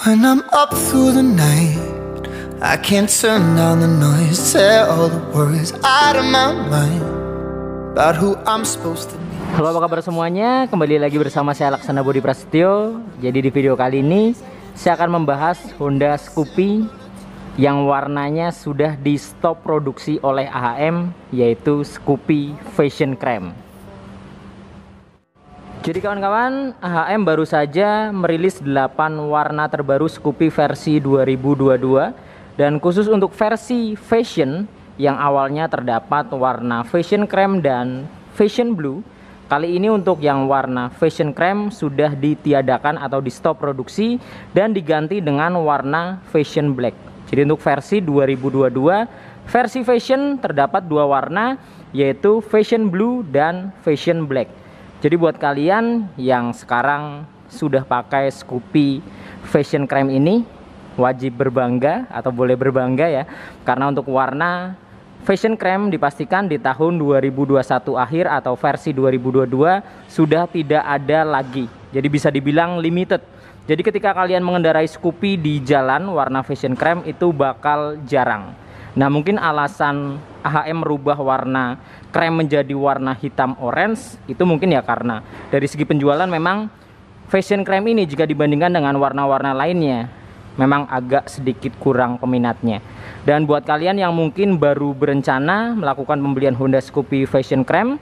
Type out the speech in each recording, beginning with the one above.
When I'm up through the night, I can't turn down the noise, tear all the worries out of my mind about who I'm supposed to Halo apa kabar semuanya, kembali lagi bersama saya Laksana Budi Prasetyo Jadi di video kali ini, saya akan membahas Honda Scoopy yang warnanya sudah di stop produksi oleh AHM yaitu Scoopy Fashion Cream jadi kawan-kawan, H&M baru saja merilis 8 warna terbaru Scoopy versi 2022 dan khusus untuk versi fashion yang awalnya terdapat warna fashion Cream dan fashion blue. Kali ini untuk yang warna fashion Cream sudah ditiadakan atau di stop produksi dan diganti dengan warna fashion black. Jadi untuk versi 2022, versi fashion terdapat dua warna yaitu fashion blue dan fashion black. Jadi buat kalian yang sekarang sudah pakai Scoopy Fashion Cream ini wajib berbangga atau boleh berbangga ya karena untuk warna Fashion Cream dipastikan di tahun 2021 akhir atau versi 2022 sudah tidak ada lagi. Jadi bisa dibilang limited. Jadi ketika kalian mengendarai Scoopy di jalan warna Fashion Cream itu bakal jarang. Nah, mungkin alasan AHM merubah warna krem menjadi warna hitam orange itu mungkin ya karena dari segi penjualan memang fashion krem ini jika dibandingkan dengan warna-warna lainnya memang agak sedikit kurang peminatnya. Dan buat kalian yang mungkin baru berencana melakukan pembelian Honda Scoopy Fashion Krem,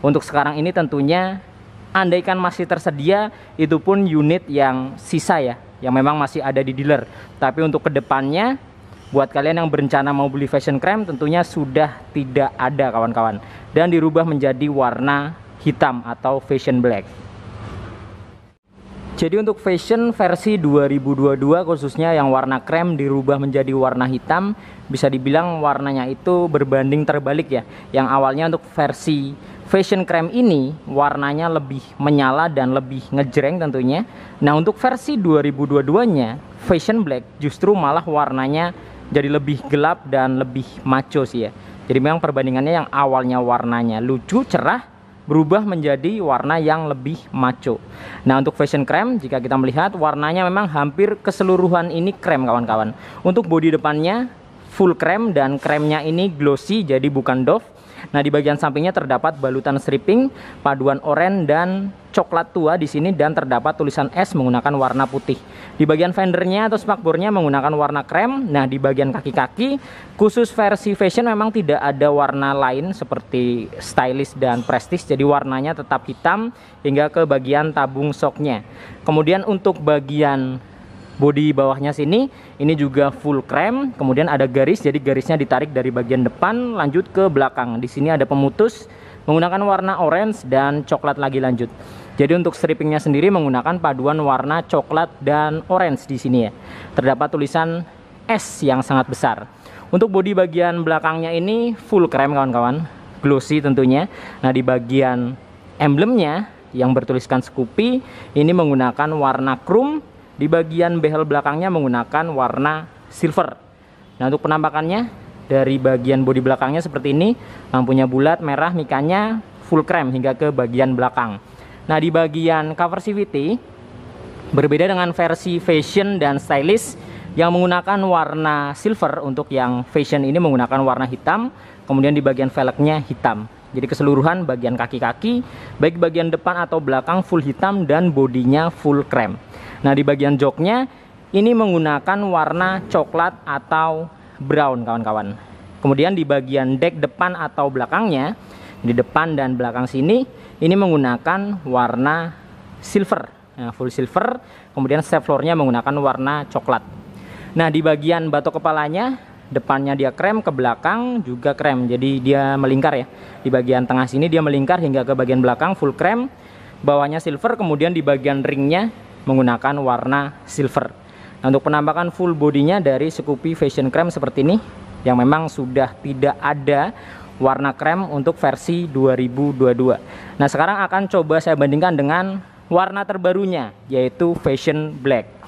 untuk sekarang ini tentunya andaikan masih tersedia itu pun unit yang sisa ya, yang memang masih ada di dealer. Tapi untuk kedepannya buat kalian yang berencana mau beli fashion cream tentunya sudah tidak ada kawan-kawan dan dirubah menjadi warna hitam atau fashion black jadi untuk fashion versi 2022 khususnya yang warna krem dirubah menjadi warna hitam bisa dibilang warnanya itu berbanding terbalik ya. Yang awalnya untuk versi fashion krem ini warnanya lebih menyala dan lebih ngejreng tentunya. Nah, untuk versi 2022-nya fashion black justru malah warnanya jadi lebih gelap dan lebih maco sih ya jadi memang perbandingannya yang awalnya warnanya lucu cerah berubah menjadi warna yang lebih maco nah untuk fashion krem jika kita melihat warnanya memang hampir keseluruhan ini krem kawan-kawan untuk body depannya full krem dan kremnya ini glossy jadi bukan doff Nah, di bagian sampingnya terdapat balutan stripping, paduan oranye dan coklat tua di sini dan terdapat tulisan S menggunakan warna putih. Di bagian fendernya atau spakbornya menggunakan warna krem. Nah, di bagian kaki-kaki khusus versi fashion memang tidak ada warna lain seperti stylish dan prestige. Jadi warnanya tetap hitam hingga ke bagian tabung soknya. Kemudian untuk bagian bodi bawahnya sini ini juga full krem kemudian ada garis jadi garisnya ditarik dari bagian depan lanjut ke belakang di sini ada pemutus menggunakan warna orange dan coklat lagi lanjut jadi untuk strippingnya sendiri menggunakan paduan warna coklat dan orange di sini ya terdapat tulisan S yang sangat besar untuk bodi bagian belakangnya ini full krem kawan-kawan glossy tentunya nah di bagian emblemnya yang bertuliskan Scoopy ini menggunakan warna chrome di bagian behel belakangnya menggunakan warna silver. Nah, untuk penampakannya dari bagian bodi belakangnya seperti ini, lampunya bulat, merah, mikanya full krem hingga ke bagian belakang. Nah, di bagian cover CVT berbeda dengan versi fashion dan stylish yang menggunakan warna silver untuk yang fashion ini menggunakan warna hitam, kemudian di bagian velgnya hitam. Jadi keseluruhan bagian kaki-kaki, baik bagian depan atau belakang full hitam dan bodinya full krem. Nah di bagian joknya ini menggunakan warna coklat atau brown kawan-kawan. Kemudian di bagian deck depan atau belakangnya, di depan dan belakang sini, ini menggunakan warna silver, nah, full silver. Kemudian step floornya menggunakan warna coklat. Nah di bagian batok kepalanya depannya dia krem ke belakang juga krem jadi dia melingkar ya di bagian tengah sini dia melingkar hingga ke bagian belakang full krem bawahnya silver kemudian di bagian ringnya menggunakan warna silver nah, untuk penampakan full bodinya dari Scoopy Fashion Krem seperti ini yang memang sudah tidak ada warna krem untuk versi 2022 nah sekarang akan coba saya bandingkan dengan warna terbarunya yaitu Fashion Black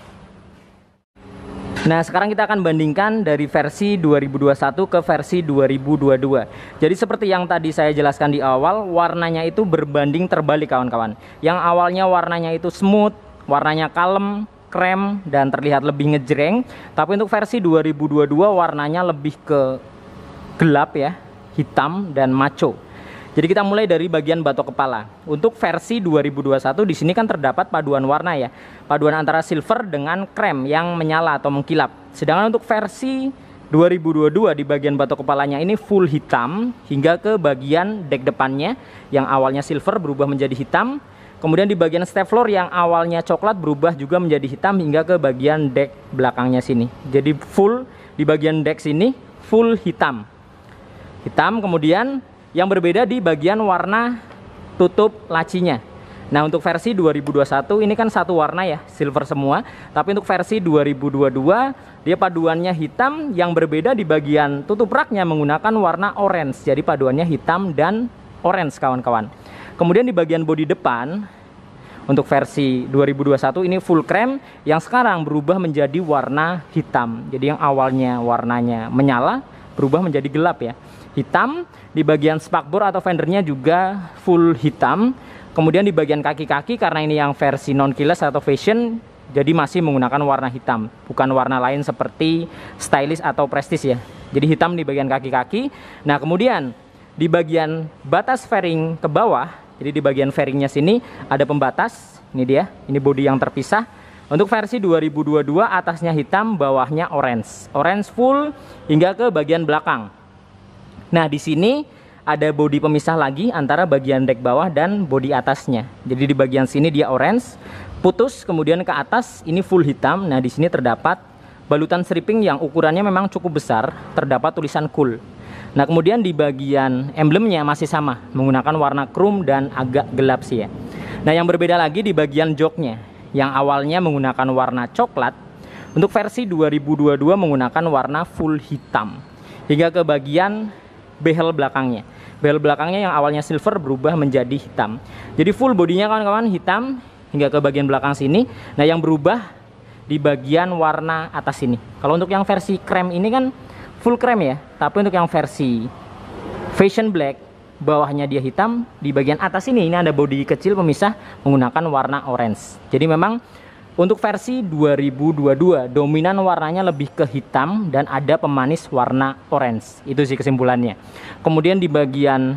Nah, sekarang kita akan bandingkan dari versi 2021 ke versi 2022. Jadi seperti yang tadi saya jelaskan di awal, warnanya itu berbanding terbalik kawan-kawan. Yang awalnya warnanya itu smooth, warnanya kalem, krem dan terlihat lebih ngejreng, tapi untuk versi 2022 warnanya lebih ke gelap ya, hitam dan maco. Jadi kita mulai dari bagian batok kepala. Untuk versi 2021 di sini kan terdapat paduan warna ya. Paduan antara silver dengan krem yang menyala atau mengkilap. Sedangkan untuk versi 2022 di bagian batok kepalanya ini full hitam hingga ke bagian deck depannya yang awalnya silver berubah menjadi hitam. Kemudian di bagian step floor yang awalnya coklat berubah juga menjadi hitam hingga ke bagian deck belakangnya sini. Jadi full di bagian deck sini full hitam. Hitam kemudian yang berbeda di bagian warna tutup lacinya. Nah, untuk versi 2021 ini kan satu warna ya, silver semua. Tapi untuk versi 2022 dia paduannya hitam yang berbeda di bagian tutup raknya menggunakan warna orange. Jadi paduannya hitam dan orange kawan-kawan. Kemudian di bagian bodi depan untuk versi 2021 ini full krem yang sekarang berubah menjadi warna hitam. Jadi yang awalnya warnanya menyala berubah menjadi gelap ya hitam, di bagian spakbor atau fendernya juga full hitam. Kemudian di bagian kaki-kaki karena ini yang versi non keyless atau fashion jadi masih menggunakan warna hitam, bukan warna lain seperti stylish atau prestis ya. Jadi hitam di bagian kaki-kaki. Nah, kemudian di bagian batas fairing ke bawah, jadi di bagian fairingnya sini ada pembatas. Ini dia, ini body yang terpisah. Untuk versi 2022 atasnya hitam, bawahnya orange. Orange full hingga ke bagian belakang. Nah, di sini ada bodi pemisah lagi antara bagian deck bawah dan bodi atasnya. Jadi di bagian sini dia orange, putus kemudian ke atas ini full hitam. Nah, di sini terdapat balutan stripping yang ukurannya memang cukup besar, terdapat tulisan cool. Nah, kemudian di bagian emblemnya masih sama, menggunakan warna chrome dan agak gelap sih ya. Nah, yang berbeda lagi di bagian joknya yang awalnya menggunakan warna coklat untuk versi 2022 menggunakan warna full hitam. Hingga ke bagian behel belakangnya. Behel belakangnya yang awalnya silver berubah menjadi hitam. Jadi full bodinya kawan-kawan hitam hingga ke bagian belakang sini. Nah, yang berubah di bagian warna atas ini. Kalau untuk yang versi krem ini kan full krem ya, tapi untuk yang versi fashion black bawahnya dia hitam, di bagian atas ini ini ada bodi kecil pemisah menggunakan warna orange. Jadi memang untuk versi 2022, dominan warnanya lebih ke hitam dan ada pemanis warna orange. Itu sih kesimpulannya. Kemudian di bagian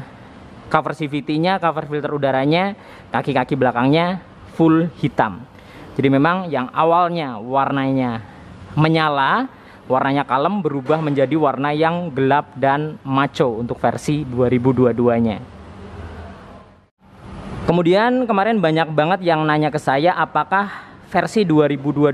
cover CVT-nya, cover filter udaranya, kaki-kaki belakangnya full hitam. Jadi memang yang awalnya warnanya menyala, warnanya kalem berubah menjadi warna yang gelap dan maco untuk versi 2022-nya. Kemudian kemarin banyak banget yang nanya ke saya apakah versi 2022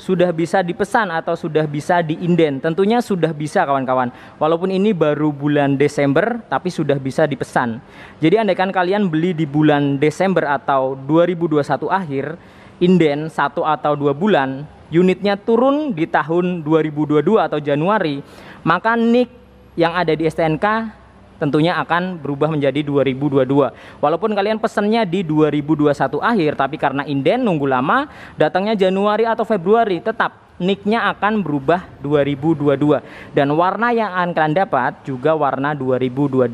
sudah bisa dipesan atau sudah bisa diinden. Tentunya sudah bisa kawan-kawan. Walaupun ini baru bulan Desember tapi sudah bisa dipesan. Jadi andaikan kalian beli di bulan Desember atau 2021 akhir, inden satu atau dua bulan, unitnya turun di tahun 2022 atau Januari, maka nik yang ada di STNK tentunya akan berubah menjadi 2022. Walaupun kalian pesennya di 2021 akhir, tapi karena inden nunggu lama, datangnya Januari atau Februari tetap nicknya akan berubah 2022 dan warna yang akan kalian dapat juga warna 2022.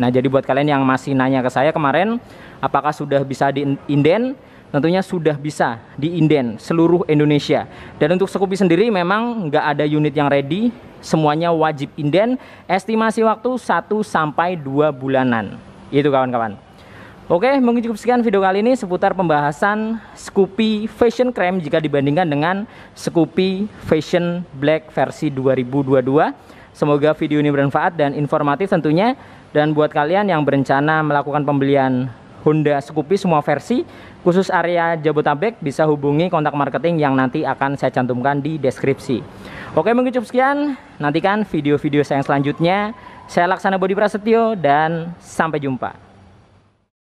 Nah jadi buat kalian yang masih nanya ke saya kemarin apakah sudah bisa di inden tentunya sudah bisa di inden seluruh Indonesia dan untuk sekupi sendiri memang nggak ada unit yang ready semuanya wajib inden estimasi waktu 1 sampai 2 bulanan itu kawan-kawan Oke, mungkin cukup sekian video kali ini seputar pembahasan Scoopy Fashion Cream jika dibandingkan dengan Scoopy Fashion Black versi 2022. Semoga video ini bermanfaat dan informatif tentunya. Dan buat kalian yang berencana melakukan pembelian Honda Scoopy semua versi khusus area Jabotabek bisa hubungi kontak marketing yang nanti akan saya cantumkan di deskripsi. Oke mungkin cukup sekian, nantikan video-video saya yang selanjutnya. Saya Laksana Bodi Prasetyo dan sampai jumpa.